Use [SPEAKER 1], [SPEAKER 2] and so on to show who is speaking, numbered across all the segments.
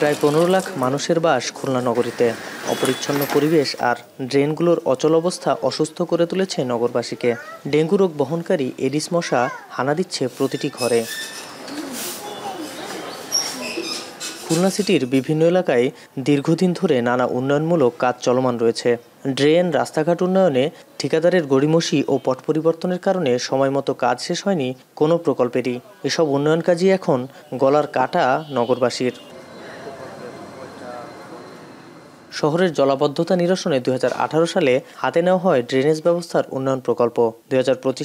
[SPEAKER 1] প্রায় পনেরো লাখ মানুষের বাস খুলনা নগরীতে অপরিচ্ছন্ন পরিবেশ আর ড্রেনগুলোর অচল অবস্থা অসুস্থ করে তুলেছে নগরবাসীকে ডেঙ্গু রোগ বহনকারী এডিস মশা হানা দিচ্ছে প্রতিটি ঘরে খুলনা সিটির বিভিন্ন এলাকায় দীর্ঘদিন ধরে নানা উন্নয়নমূলক কাজ চলমান রয়েছে ড্রেন রাস্তাঘাট উন্নয়নে ঠিকাদারের গড়িমসি ও পট পরিবর্তনের কারণে সময় মতো কাজ শেষ হয়নি কোনো প্রকল্পেরই এসব উন্নয়ন কাজই এখন গলার কাটা নগরবাসীর শহরের জলাবদ্ধতা নিরসনে দুই সালে হাতে নেওয়া হয় ড্রেনেজ ব্যবস্থার উন্নয়ন প্রকল্প দুই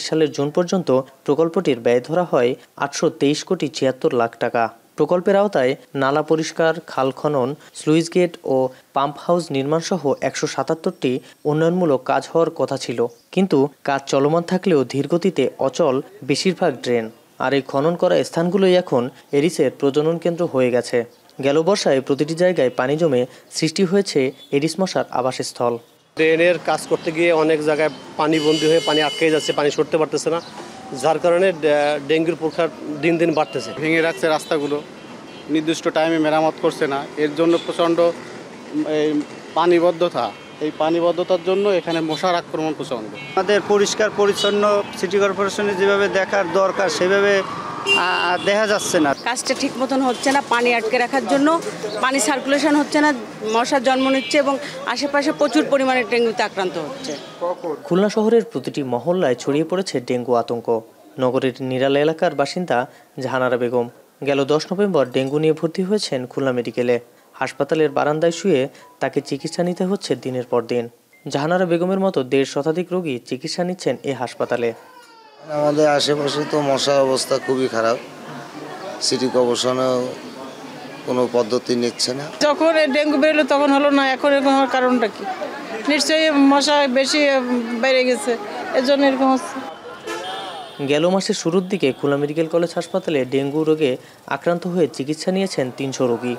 [SPEAKER 1] সালের জুন পর্যন্ত প্রকল্পটির ব্যয় ধরা হয় আটশো কোটি ছিয়াত্তর লাখ টাকা প্রকল্পের আওতায় নালা পরিষ্কার খাল খনন স্লুইস গেট ও পাম্প হাউস নির্মাণ সহ একশো সাতাত্তরটি উন্নয়নমূলক কাজ হওয়ার কথা ছিল কিন্তু কাজ চলমান থাকলেও ধীরগতিতে অচল বেশিরভাগ ড্রেন আর এই খনন করা স্থানগুলোই এখন এরিসের প্রজনন কেন্দ্র হয়ে গেছে গেল বর্ষায় প্রতিটি জায়গায় পানি জমে সৃষ্টি হয়েছে এডিস মশার আবাসস্থল ড্রেনের কাজ করতে গিয়ে অনেক জায়গায় পানি বন্দী হয়ে পানি আটকে যাচ্ছে পানি সরতে পারতেছে না যার কারণে ডেঙ্গুর প্রখার দিন দিন বাড়তেছে ভেঙে রাখছে রাস্তাগুলো নির্দিষ্ট টাইমে মেরামত করছে না এর জন্য প্রচণ্ড এই পানিবদ্ধতা এই পানিবদ্ধতার জন্য এখানে মশার আক্রমণ প্রচণ্ড আমাদের পরিষ্কার পরিচ্ছন্ন সিটি কর্পোরেশনে যেভাবে দেখার দরকার সেভাবে দেখা যাচ্ছে না কাজটা ঠিক মতন হচ্ছে না পানি আটকে রাখার জন্য পানি সার্কুলেশন হচ্ছে না মশার জন্ম নিচ্ছে এবং আশেপাশে প্রচুর পরিমাণে ডেঙ্গুতে আক্রান্ত হচ্ছে খুলনা শহরের প্রতিটি মহল্লায় ছড়িয়ে পড়েছে ডেঙ্গু আতঙ্ক নগরের নিরালা এলাকার বাসিন্দা জাহানারা বেগম গেল দশ নভেম্বর ডেঙ্গু নিয়ে ভর্তি হয়েছেন খুলনা মেডিকেলে হাসপাতালের বারান্দায় শুয়ে তাকে চিকিৎসা নিতে হচ্ছে দিনের পর দিন জাহানারা বেগমের মতো দেড় শতাধিক রোগী চিকিৎসা নিচ্ছেন এ হাসপাতালে আমাদের আশেপাশে তো মশার অবস্থা খুবই খারাপ সিটি কর্পোরেশনেও কোনো পদ্ধতি নিচ্ছে না যখন ডেঙ্গু বেরোলো তখন হলো না এখন এরকম হওয়ার কারণটা কি নিশ্চয়ই মশা বেশি বেড়ে গেছে এজন্য এরকম হচ্ছে গেল মাসের শুরুর দিকে খুলনা মেডিকেল কলেজ হাসপাতালে ডেঙ্গু রোগে আক্রান্ত হয়ে চিকিৎসা নিয়েছেন তিনশো রোগী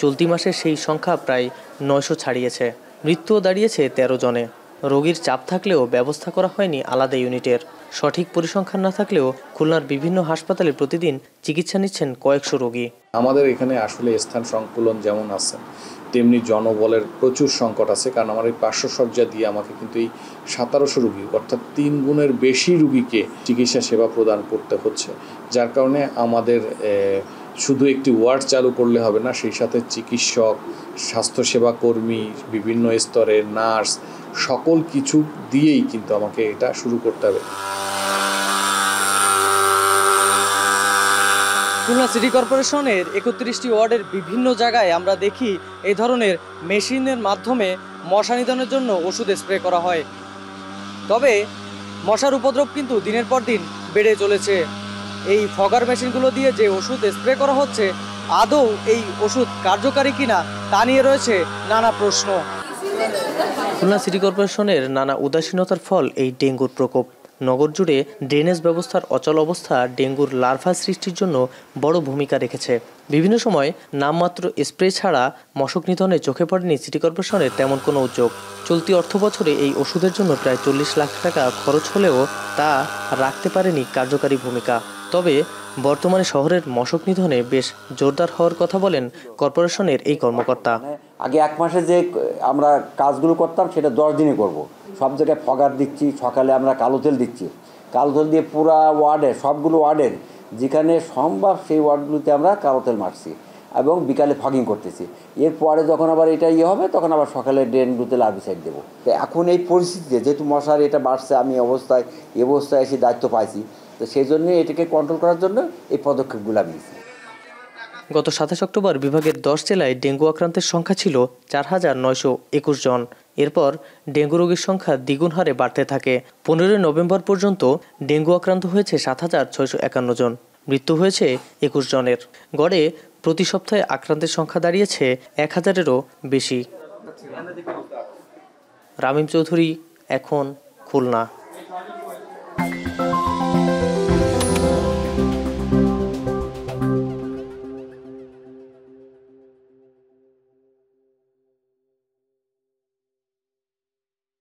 [SPEAKER 1] চলতি মাসে সেই সংখ্যা প্রায় নয়শো ছাড়িয়েছে মৃত্যুও দাঁড়িয়েছে তেরো জনে রোগীর চাপ থাকলেও ব্যবস্থা করা হয়নি আলাদা ইউনিটের সঠিক পরিসংখ্যান না থাকলেও খুলনার বিভিন্ন হাসপাতালে প্রতিদিন চিকিৎসা নিচ্ছেন কয়েকশো রোগী আমাদের এখানে আসলে স্থান সংকুলন যেমন আছে তেমনি জনবলের প্রচুর সংকট আছে কারণ আমার এই পাঁচশো শয্যা দিয়ে আমাকে কিন্তু এই সাতারোশো রুগী অর্থাৎ তিন গুণের বেশি রুগীকে চিকিৎসা সেবা প্রদান করতে হচ্ছে যার কারণে আমাদের শুধু একটি ওয়ার্ড চালু করলে হবে না সেই সাথে চিকিৎসক স্বাস্থ্যসেবা কর্মী বিভিন্ন স্তরের নার্স সকল কিছু দিয়েই কিন্তু আমাকে এটা শুরু করতে হবে খুলনা সিটি কর্পোরেশনের একত্রিশটি ওয়ার্ডের বিভিন্ন জায়গায় আমরা দেখি এই ধরনের মেশিনের মাধ্যমে মশা নিধনের জন্য ওষুধ স্প্রে করা হয় তবে মশার উপদ্রব কিন্তু দিনের পর দিন বেড়ে চলেছে এই ফগার মেশিনগুলো দিয়ে যে ওষুধ স্প্রে করা হচ্ছে আদৌ এই ওষুধ কার্যকারী কিনা তা নিয়ে রয়েছে নানা প্রশ্ন খুলনা সিটি কর্পোরেশনের নানা উদাসীনতার ফল এই ডেঙ্গুর প্রকোপ নগর জুড়ে ড্রেনেজ ব্যবস্থার অচল অবস্থা ডেঙ্গুর লার্ভা সৃষ্টির জন্য বড় ভূমিকা রেখেছে বিভিন্ন সময় নামমাত্র স্প্রে ছাড়া মশক নিধনে চোখে পড়েনি সিটি কর্পোরেশনের তেমন কোনো উদ্যোগ চলতি অর্থ বছরে এই ওষুধের জন্য প্রায় চল্লিশ লাখ টাকা খরচ হলেও তা রাখতে পারেনি কার্যকারী ভূমিকা তবে বর্তমানে শহরের মশক নিধনে বেশ জোরদার হওয়ার কথা বলেন কর্পোরেশনের এই কর্মকর্তা আগে এক মাসে যে আমরা কাজগুলো করতাম সেটা দশ দিনে করব। সব জায়গায় ফগার দিচ্ছি সকালে আমরা কালো তেল দিচ্ছি কালো তেল দিয়ে পুরা ওয়ার্ডে সবগুলো ওয়ার্ডের যেখানে সম্ভব সেই ওয়ার্ডগুলোতে আমরা কালো তেল মারছি এবং বিকালে ফগিং করতেছি এরপরে যখন আবার এটা ইয়ে হবে তখন আবার সকালে ড্রেনগুলোতে লার্ভিসাইড দেবো তো এখন এই পরিস্থিতিতে যেহেতু মশার এটা বাড়ছে আমি অবস্থায় এ অবস্থায় এসে দায়িত্ব পাইছি তো সেই জন্য এটাকে কন্ট্রোল করার জন্য এই পদক্ষেপগুলো আমি নিয়েছি গত সাতাশ অক্টোবর বিভাগের দশ জেলায় ডেঙ্গু আক্রান্তের সংখ্যা ছিল চার হাজার নয়শো একুশ জন এরপর ডেঙ্গু রোগীর সংখ্যা দ্বিগুণ হারে বাড়তে থাকে পনেরোই নভেম্বর পর্যন্ত ডেঙ্গু আক্রান্ত হয়েছে সাত হাজার ছয়শো একান্ন জন মৃত্যু হয়েছে একুশ জনের গড়ে প্রতি সপ্তাহে আক্রান্তের সংখ্যা দাঁড়িয়েছে এক হাজারেরও বেশি রামিম চৌধুরী এখন খুলনা